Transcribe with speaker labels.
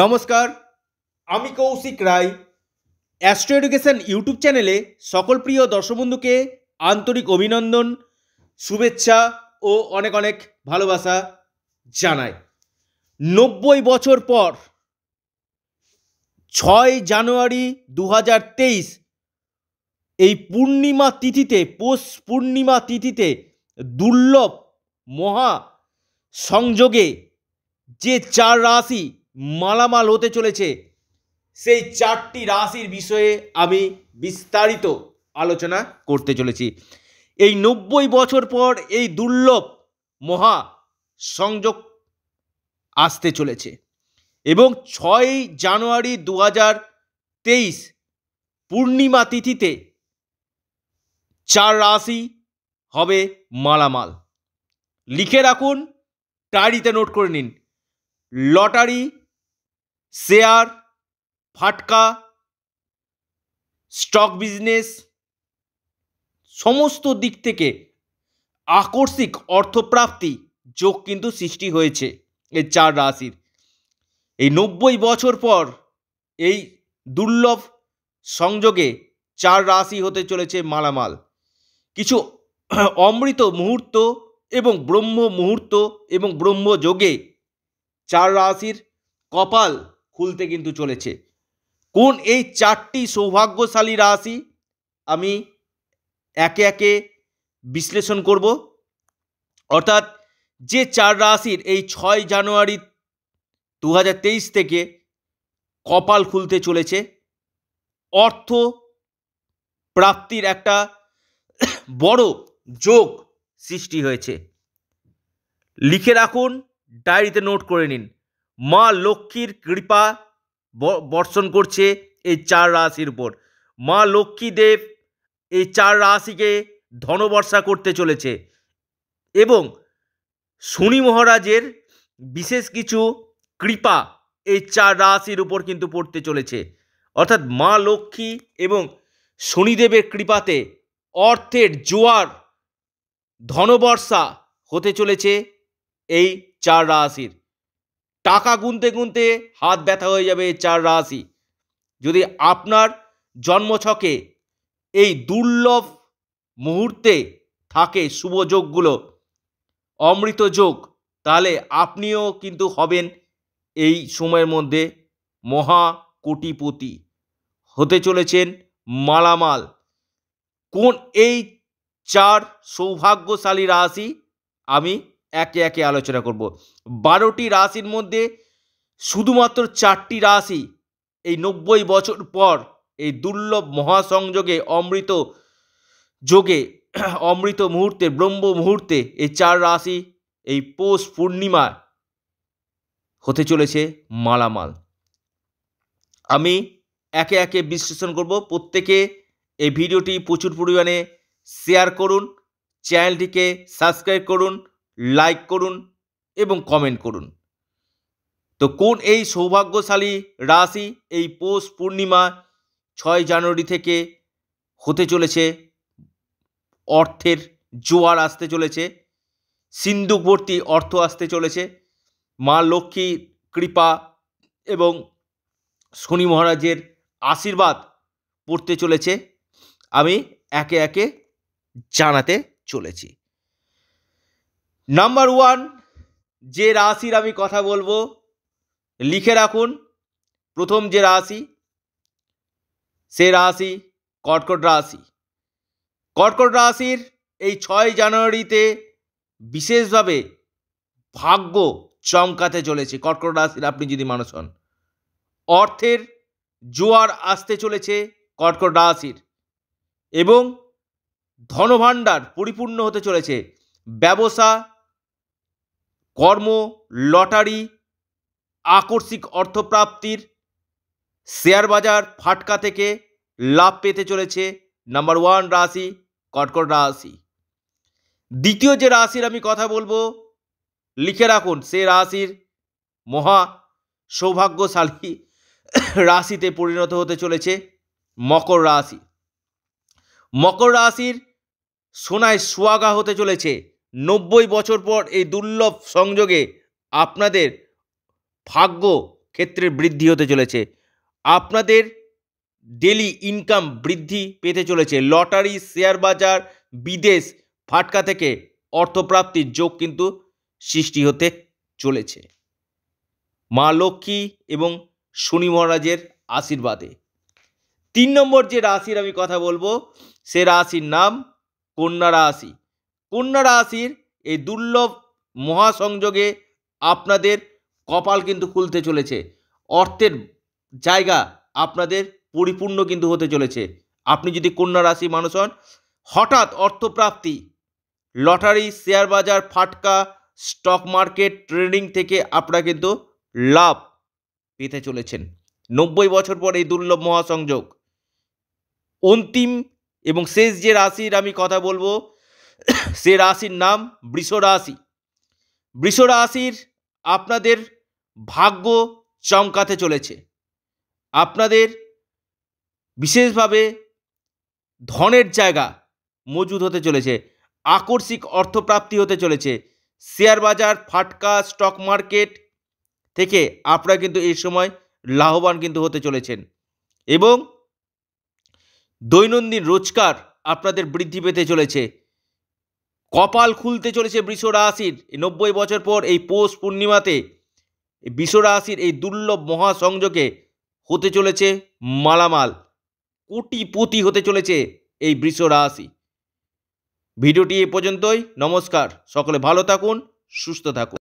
Speaker 1: নমস্কার আমি Kaushik Roy Astro Education YouTube চ্যানেলে সকল প্রিয় দর্শবন্ধুকে আন্তরিক অভিনন্দন শুভেচ্ছা ও অনেক অনেক ভালোবাসা জানাই নব্বই বছর পর ছয় জানুয়ারি দু এই পূর্ণিমা তিথিতে পৌষ পূর্ণিমা তিথিতে দুর্লভ মহা সংযোগে যে চার রাশি মালামাল হতে চলেছে সেই চারটি রাশির বিষয়ে আমি বিস্তারিত আলোচনা করতে চলেছি এই নব্বই বছর পর এই দুর্লভ মহা সংযোগ আসতে চলেছে এবং ছয় জানুয়ারি দু হাজার তেইশ পূর্ণিমা তিথিতে চার রাশি হবে মালামাল লিখে রাখুন ডায়েরিতে নোট করে নিন লটারি শেয়ার ফাটকা স্টক বিজনেস সমস্ত দিক থেকে আকর্ষিক অর্থপ্রাপ্তি যোগ কিন্তু সৃষ্টি হয়েছে এই চার রাশির এই নব্বই বছর পর এই দুর্লভ সংযোগে চার রাশি হতে চলেছে মালামাল কিছু অমৃত মুহূর্ত এবং ব্রহ্ম মুহূর্ত এবং ব্রহ্মযোগে চার রাশির কপাল খুলতে কিন্তু চলেছে কোন এই চারটি সৌভাগ্যশালী রাশি আমি একে একে বিশ্লেষণ করব অর্থাৎ যে চার রাশির এই ছয় জানুয়ারি দু থেকে কপাল খুলতে চলেছে অর্থ প্রাপ্তির একটা বড় যোগ সৃষ্টি হয়েছে লিখে রাখুন ডায়েরিতে নোট করে নিন মা লক্ষ্মীর কৃপা বর্ষণ করছে এই চার রাশির উপর মা লক্ষ্মীদেব এই চার রাশিকে ধনবর্ষা করতে চলেছে এবং শনি মহারাজের বিশেষ কিছু কৃপা এই চার রাশির উপর কিন্তু পড়তে চলেছে অর্থাৎ মা লক্ষ্মী এবং শনিদেবের কৃপাতে অর্থের জোয়ার ধনবর্ষা হতে চলেছে এই চার রাশির টাকা গুনতে গুনতে হাত ব্যথা হয়ে যাবে চার রাশি যদি আপনার জন্মছকে এই দুর্লভ মুহূর্তে থাকে শুভ যোগগুলো অমৃত যোগ তাহলে আপনিও কিন্তু হবেন এই সময়ের মধ্যে মহা কোটিপতি হতে চলেছেন মালামাল কোন এই চার সৌভাগ্যশালী রাশি আমি একে একে আলোচনা করব বারোটি রাশির মধ্যে শুধুমাত্র চারটি রাশি এই নব্বই বছর পর এই দুর্লভ মহাসংযোগে অমৃত যোগে অমৃত মুহূর্তে ব্রহ্ম মুহূর্তে এই চার রাশি এই পৌষ পূর্ণিমা হতে চলেছে মালামাল আমি একে একে বিশ্লেষণ করব প্রত্যেকে এই ভিডিওটি প্রচুর পরিমাণে শেয়ার করুন চ্যানেলটিকে সাবস্ক্রাইব করুন লাইক করুন এবং কমেন্ট করুন তো কোন এই সৌভাগ্যশালী রাশি এই পৌষ পূর্ণিমা ছয় জানুয়ারি থেকে হতে চলেছে অর্থের জোয়ার আসতে চলেছে সিন্ধুকবর্তী অর্থ আসতে চলেছে মা লক্ষ্মী কৃপা এবং শনি মহারাজের আশীর্বাদ পড়তে চলেছে আমি একে একে জানাতে চলেছি নাম্বার ওয়ান যে রাশির আমি কথা বলবো লিখে রাখুন প্রথম যে রাশি সে রাশি কর্কট রাশি কর্কট রাশির এই ছয় জানুয়ারিতে বিশেষভাবে ভাগ্য চমকাতে চলেছে কর্কট রাশির আপনি যদি মানুষ হন অর্থের জোয়ার আসতে চলেছে কর্কট রাশির এবং ধনভাণ্ডার পরিপূর্ণ হতে চলেছে ব্যবসা কর্ম লটারি আকস্মিক অর্থপ্রাপ্তির শেয়ার বাজার ফাটকা থেকে লাভ পেতে চলেছে নাম্বার ওয়ান রাশি কটকট রাশি দ্বিতীয় যে রাশির আমি কথা বলবো লিখে রাখুন সে রাশির মহা সৌভাগ্যশালী রাশিতে পরিণত হতে চলেছে মকর রাশি মকর রাশির সোনায় সোয়াগা হতে চলেছে নব্বই বছর পর এই দুর্লভ সংযোগে আপনাদের ভাগ্য ক্ষেত্রে বৃদ্ধি হতে চলেছে আপনাদের ডেলি ইনকাম বৃদ্ধি পেতে চলেছে লটারি শেয়ার বাজার বিদেশ ফাটকা থেকে অর্থপ্রাপ্তির যোগ কিন্তু সৃষ্টি হতে চলেছে মা লক্ষ্মী এবং শনি মহারাজের আশীর্বাদে তিন নম্বর যে রাশির আমি কথা বলবো সে রাশির নাম কন্যা রাশি কন্যা রাশির এই দুর্লভ মহাসংযোগে আপনাদের কপাল কিন্তু খুলতে চলেছে অর্থের জায়গা আপনাদের পরিপূর্ণ কিন্তু হতে চলেছে আপনি যদি কন্যা রাশি মানুষ হন হঠাৎ অর্থপ্রাপ্তি লটারি শেয়ার বাজার ফাটকা স্টক মার্কেট ট্রেডিং থেকে আপনারা কিন্তু লাভ পেতে চলেছেন নব্বই বছর পর এই দুর্লভ মহাসংযোগ অন্তিম এবং শেষ যে রাশির আমি কথা বলবো সে রাশির নাম বৃষ রাশি বৃষ রাশির আপনাদের ভাগ্য চমকাতে চলেছে আপনাদের বিশেষভাবে ধনের জায়গা মজুদ হতে চলেছে আকস্মিক অর্থপ্রাপ্তি হতে চলেছে শেয়ার বাজার ফাটকা স্টক মার্কেট থেকে আপনারা কিন্তু এই সময় লাভবান কিন্তু হতে চলেছেন এবং দৈনন্দিন রোজগার আপনাদের বৃদ্ধি পেতে চলেছে কপাল খুলতে চলেছে বৃষ রাশির নব্বই বছর পর এই পৌষ পূর্ণিমাতে বৃষ রাশির এই দুর্লভ মহাসংযোগে হতে চলেছে মালামাল কোটিপতি হতে চলেছে এই বৃষ রাশি ভিডিওটি এ পর্যন্তই নমস্কার সকলে ভালো থাকুন সুস্থ থাকুন